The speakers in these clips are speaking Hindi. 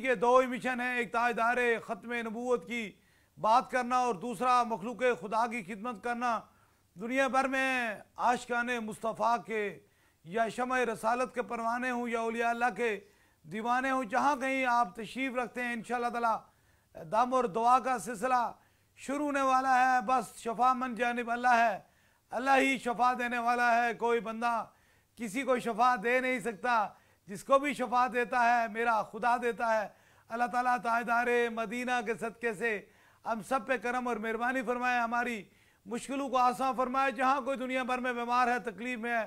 के दो ही मिशन हैं एक ताजदार ख़त्म नबूत की बात करना और दूसरा मखलूक खुदा की खिदमत करना दुनिया भर में आशकान मुस्तफ़ा के या शम रसालत के परवाने हों या उलिया के दीवाने हों जहाँ कहीं आप तशरीफ़ रखते हैं इन ताला दम और दुआ का सिलसिला शुरू होने वाला है बस शफा मन जानब अल्लाह है अल्लाह ही शफा देने वाला है कोई बंदा किसी को शफा दे नहीं सकता जिसको भी शफा देता है मेरा खुदा देता है अल्लाह ताला ताजदार मदीना के सदक़े से हम सब पे करम और मेहरबानी फरमाए हमारी मुश्किलों को आसान फरमाए जहाँ कोई दुनिया भर में बीमार है तकलीफ़ में है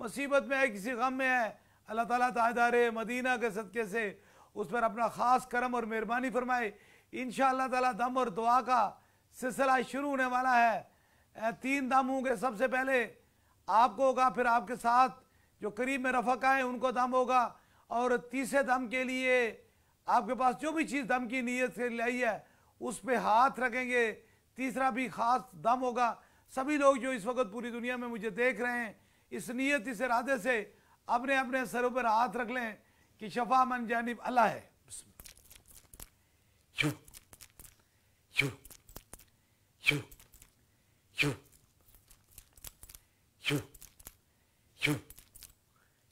मुसीबत में है किसी गम में है अल्लाह ताला ताजदार मदीना के सदक़े से उस पर अपना ख़ास करम और मेहरबानी फरमाए इन ताला दम और दुआ का सिलसिला शुरू होने वाला है तीन दम होंगे सबसे पहले आपको होगा फिर आपके साथ जो करीब में रफका हैं उनको दम होगा और तीसरे दम के लिए आपके पास जो भी चीज़ दम की नीयत से लाई है उस पर हाथ रखेंगे तीसरा भी ख़ास दम होगा सभी लोग जो इस वक्त पूरी दुनिया में मुझे देख रहे हैं इस नीयत इस इरादे से अपने अपने सरों पर हाथ रख लें कि शफा मन जानब अल्लाह है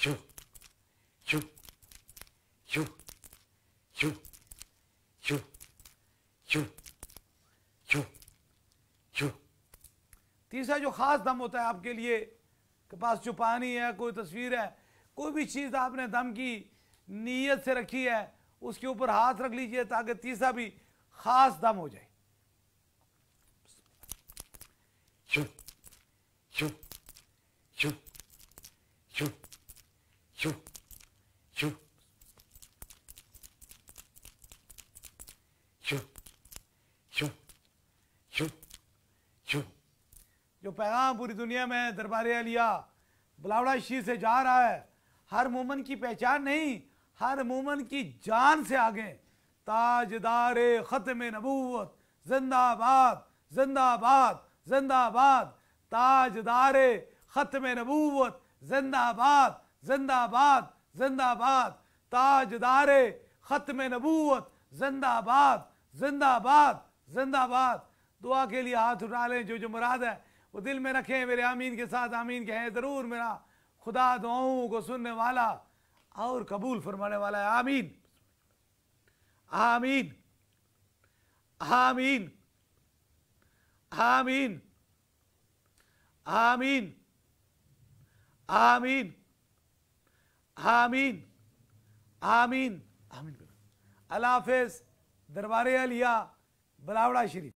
shoo, shoo, shoo, तीसरा जो ख़ास दम होता है आपके लिए के पास जो पानी है कोई तस्वीर है कोई भी चीज़ आपने दम की नीयत से रखी है उसके ऊपर हाथ रख लीजिए ताकि तीसरा भी ख़ास दम हो जाए शू शू shoo, shoo, shoo, जो पैगाम पूरी दुनिया में दरबार अलिया बुलावड़ा शीर से जा रहा है हर मोमन की पहचान नहीं हर मोमन की जान से आगे ताजदार ख़त्म नबूत जिंदाबाद जिंदाबाद जिंदाबाद ताजदार ख़त्म नबूत जिंदाबाद जिंदाबाद जिंदाबाद ताजदार ख़त्म नबूत जिंदाबाद जिंदाबाद जिंदाबाद दुआ के लिए हाथ उठा लें जो जो मुराद है वो दिल में रखें मेरे आमीन के साथ आमीन कहें ज़रूर मेरा खुदा दुआओं को सुनने वाला और कबूल फरमाने वाला है आमीन आमीन आमीन आमीन आमीन आमीन आमीन आमीन आमीन अल्लाह हाफिज़ दरबार अलिया बलावड़ा शरीफ